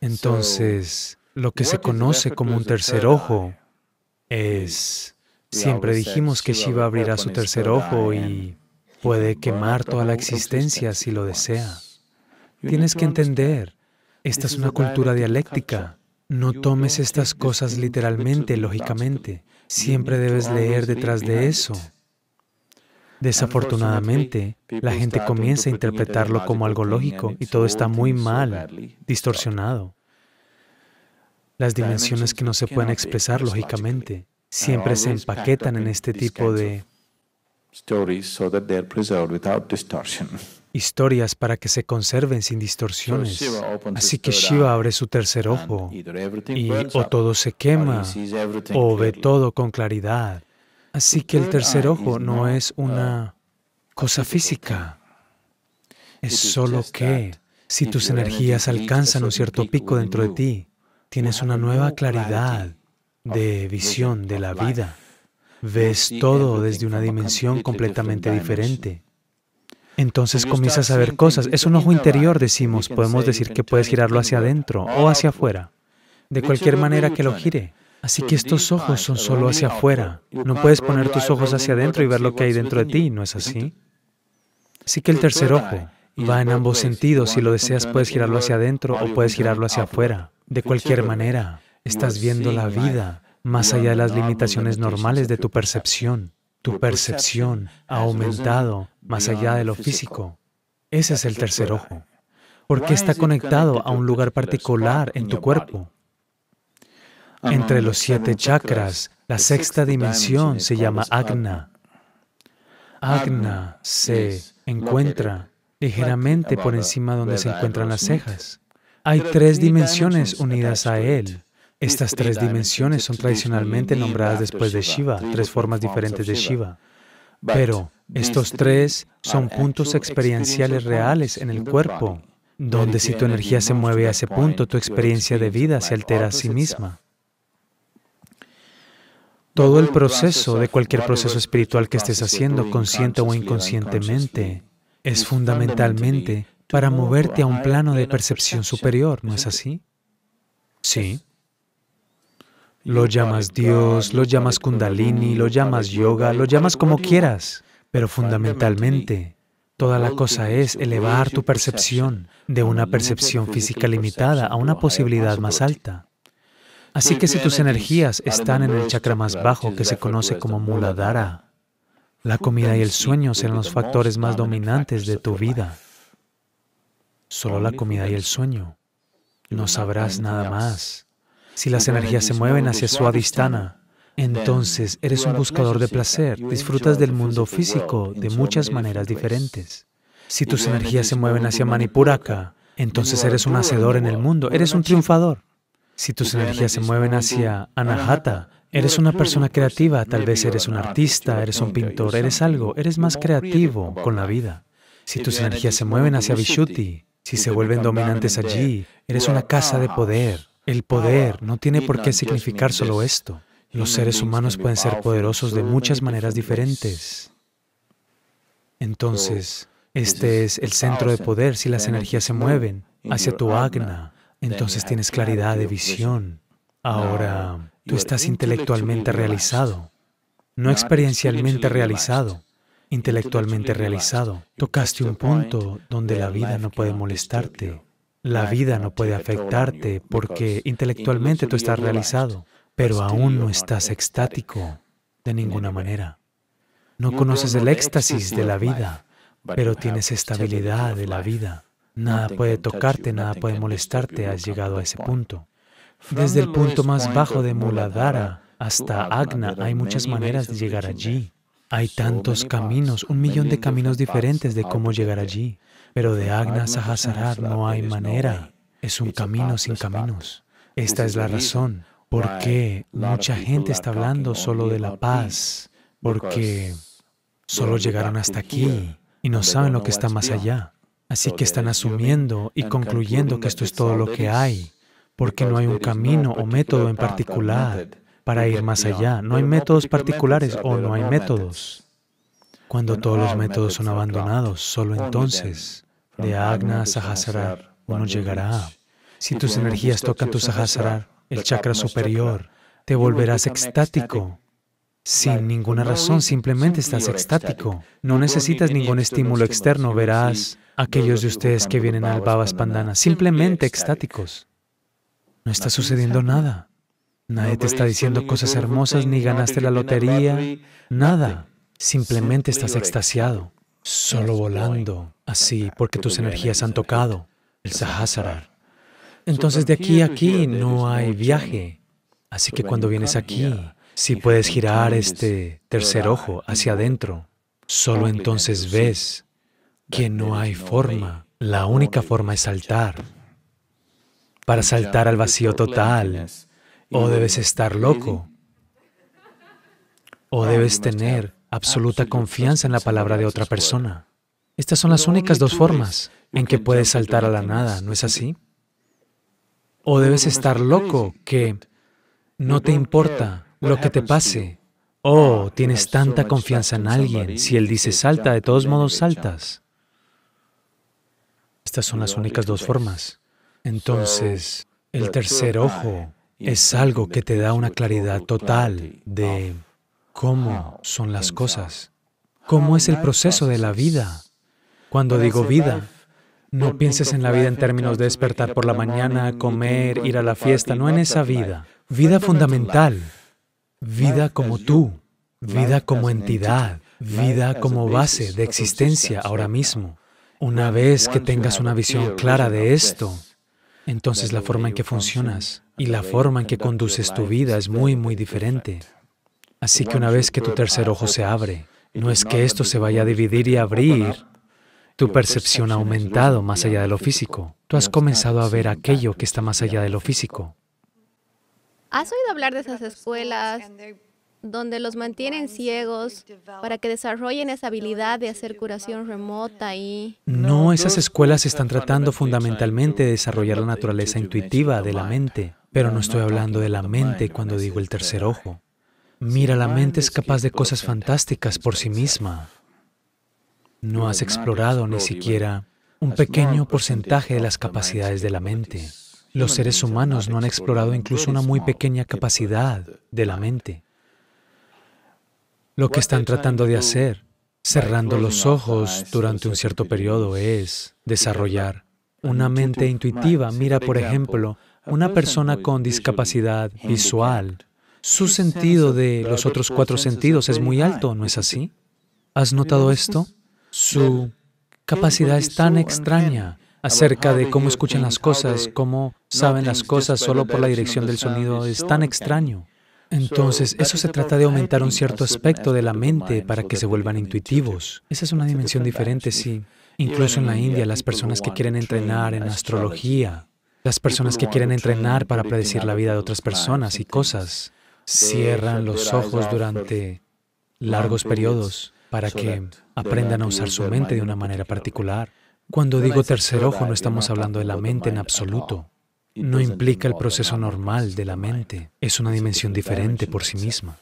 Entonces, lo que se conoce como un tercer ojo es... Siempre dijimos que Shiva abrirá su tercer ojo y puede quemar toda la existencia si lo desea. Tienes que entender, esta es una cultura dialéctica. No tomes estas cosas literalmente, lógicamente. Siempre debes leer detrás de eso. Desafortunadamente, la gente comienza a interpretarlo como algo lógico y todo está muy mal, distorsionado. Las dimensiones que no se pueden expresar lógicamente siempre se empaquetan en este tipo de historias para que se conserven sin distorsiones. Así que Shiva abre su tercer ojo y o todo se quema o ve todo con claridad Así que el tercer ah, ojo no es una ah. cosa física, es solo que si tus energías alcanzan un cierto pico dentro de ti, tienes una nueva claridad de visión de la vida. Ves todo desde una dimensión completamente diferente. Entonces comienzas a ver cosas. Es un ojo interior, decimos. Podemos decir que puedes girarlo hacia adentro o hacia afuera. De cualquier manera que lo gire. Así que estos ojos son solo hacia afuera. No puedes poner tus ojos hacia adentro y ver lo que hay dentro de ti, ¿no es así? Así que el tercer ojo va en ambos pues, sentidos. Si lo deseas, puedes girarlo hacia adentro o puedes girarlo hacia afuera. De cualquier manera, estás viendo la vida más allá de las limitaciones normales de tu percepción. Tu percepción ha aumentado más allá de lo físico. Ese es el tercer ojo. Porque está conectado a un lugar particular en tu cuerpo. Entre los siete chakras, la sexta dimensión se llama Agna. Agna se encuentra ligeramente por encima donde se encuentran las cejas. Hay tres dimensiones unidas a él. Estas tres dimensiones son tradicionalmente nombradas después de Shiva, tres formas diferentes de Shiva. Pero estos tres son puntos experienciales reales en el cuerpo, donde si tu energía se mueve a ese punto, tu experiencia de vida se altera a sí misma todo el proceso de cualquier proceso espiritual que estés haciendo, consciente o inconscientemente, es fundamentalmente para moverte a un plano de percepción superior, ¿no es así? Sí. Lo llamas Dios, lo llamas kundalini, lo llamas yoga, lo llamas como quieras, pero fundamentalmente toda la cosa es elevar tu percepción de una percepción física limitada a una posibilidad más alta. Así que si tus energías están en el chakra más bajo, que se conoce como Muladhara, la comida y el sueño serán los factores más dominantes de tu vida. Solo la comida y el sueño. No sabrás nada más. Si las energías se mueven hacia Swadhistana, entonces eres un buscador de placer, disfrutas del mundo físico de muchas maneras diferentes. Si tus energías se mueven hacia Manipuraka, entonces eres un hacedor en el mundo, eres un triunfador. Si tus energías se mueven hacia anahata, eres una persona creativa, tal vez eres un artista, eres un pintor, eres algo, eres más creativo con la vida. Si tus energías se mueven hacia vishuti, si se vuelven dominantes allí, eres una casa de poder. El poder no tiene por qué significar solo esto. Los seres humanos pueden ser poderosos de muchas maneras diferentes. Entonces, este es el centro de poder si las energías se mueven hacia tu agna, entonces tienes claridad de pues, visión. Ahora tú estás intelectualmente realizado, no experiencialmente realizado, intelectualmente realizado. Tocaste un punto donde la vida no puede molestarte, la vida no puede afectarte porque intelectualmente tú estás realizado, pero aún no estás extático de ninguna manera. No conoces el éxtasis de la vida, pero tienes estabilidad de la vida. Nada puede tocarte, nada puede molestarte, has llegado a ese punto. Desde el punto más bajo de Muladhara hasta Agna hay muchas maneras de llegar allí. Hay tantos caminos, un millón de caminos diferentes de cómo llegar allí. Pero de Agna a Sahasrara no hay manera. Es un camino sin caminos. Esta es la razón por qué mucha gente está hablando solo de la paz, porque solo llegaron hasta aquí y no saben lo que está más allá. Así que están asumiendo y concluyendo que esto es todo lo que hay, porque no hay un camino o método en particular para ir más allá. No hay métodos particulares o no hay métodos. Cuando todos los métodos son abandonados, solo entonces, de Agna a uno llegará. Si tus energías tocan tu Sahasrar, el chakra superior, te volverás extático sin ninguna razón, simplemente estás extático. No necesitas ningún estímulo externo, verás aquellos de ustedes que vienen al Babas Pandana, simplemente extáticos. No está sucediendo nada. Nadie te está diciendo cosas hermosas, ni ganaste la lotería, nada. Simplemente estás extasiado, solo volando, así, porque tus energías han tocado el sahasrara. Entonces de aquí a aquí no hay viaje, Así que pues cuando vienes aquí, si puedes girar este tercer ojo hacia adentro, solo entonces ves que no hay forma. La única forma es saltar. Para saltar al pues, vacío total, o debes estar loco, o ah, debes tener absoluta confianza en la palabra de otra persona. Estas son las únicas dos formas en que puedes saltar a la nada, ¿no es así? O debes estar loco, que no te importa lo que te pase. Oh, ah, tienes tanta confianza en alguien. Si él dice salta, de todos modos saltas. Estas son las únicas dos formas. Entonces, el tercer ojo es algo que te da una claridad total de cómo son las cosas, cómo es el proceso de la vida. Cuando digo vida, no pienses en la vida en términos de despertar por la mañana, comer, ir a la fiesta, no en esa vida vida fundamental, vida como tú, vida como entidad, vida como base de existencia ahora mismo. Una vez que tengas una visión clara de esto, entonces la forma en que funcionas y la forma en que conduces tu vida es muy, muy diferente. Así que una vez que tu tercer ojo se abre, no es que esto se vaya a dividir y abrir, tu percepción ha aumentado más allá de lo físico. Tú has comenzado a ver aquello que está más allá de lo físico. ¿Has oído hablar de esas escuelas donde los mantienen ciegos para que desarrollen esa habilidad de hacer curación remota y... No, esas escuelas están tratando fundamentalmente de desarrollar la naturaleza intuitiva de la mente, pero no estoy hablando de la mente cuando digo el tercer ojo. Mira, la mente es capaz de cosas fantásticas por sí misma. No has explorado ni siquiera un pequeño porcentaje de las capacidades de la mente. Los seres humanos no han explorado incluso una muy pequeña capacidad de la mente. Lo que están tratando de hacer, cerrando los ojos durante un cierto periodo, es desarrollar una mente intuitiva. Mira, por ejemplo, una persona con discapacidad visual, su sentido de los otros cuatro sentidos es muy alto, ¿no es así? ¿Has notado esto? Su capacidad es tan extraña acerca de cómo escuchan las cosas, cómo saben las cosas solo por la dirección del sonido es tan extraño. Entonces, eso se trata de aumentar un cierto aspecto de la mente para que se vuelvan intuitivos. Esa es una dimensión diferente, si, Incluso en la India, las personas que quieren entrenar en astrología, las personas que quieren entrenar para predecir la vida de otras personas y cosas, cierran los ojos durante largos periodos para que aprendan a usar su mente de una manera particular. Cuando digo tercer ojo no estamos hablando de la mente en absoluto. No implica el proceso normal de la mente. Es una dimensión diferente por sí misma.